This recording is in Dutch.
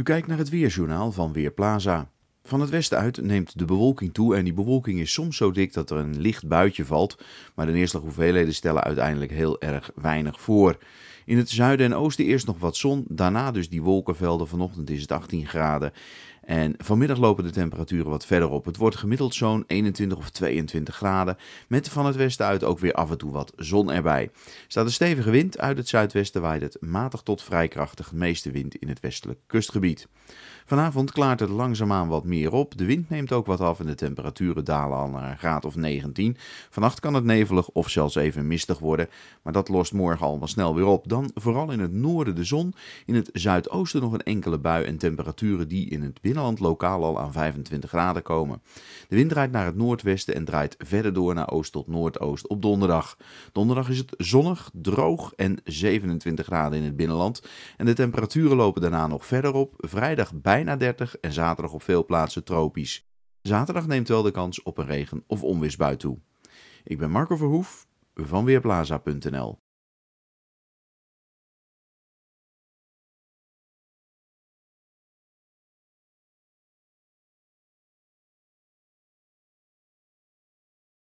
U kijkt naar het weerjournaal van Weerplaza. Van het westen uit neemt de bewolking toe en die bewolking is soms zo dik dat er een licht buitje valt, maar de neerslaghoeveelheden stellen uiteindelijk heel erg weinig voor. In het zuiden en oosten eerst nog wat zon, daarna dus die wolkenvelden. Vanochtend is het 18 graden. En vanmiddag lopen de temperaturen wat verder op. Het wordt gemiddeld zo'n 21 of 22 graden. Met van het westen uit ook weer af en toe wat zon erbij. Staat een stevige wind uit het zuidwesten, waait het matig tot vrij krachtig. meeste wind in het westelijk kustgebied. Vanavond klaart het langzaamaan wat meer op. De wind neemt ook wat af en de temperaturen dalen al naar een graad of 19. Vannacht kan het nevelig of zelfs even mistig worden. Maar dat lost morgen allemaal snel weer op. Dan vooral in het noorden de zon. In het zuidoosten nog een enkele bui en temperaturen die in het binnenland binnenland lokaal al aan 25 graden komen. De wind draait naar het noordwesten en draait verder door naar oost tot noordoost op donderdag. Donderdag is het zonnig, droog en 27 graden in het binnenland. En de temperaturen lopen daarna nog verder op. Vrijdag bijna 30 en zaterdag op veel plaatsen tropisch. Zaterdag neemt wel de kans op een regen- of onweersbui toe. Ik ben Marco Verhoef van Weerplaza.nl.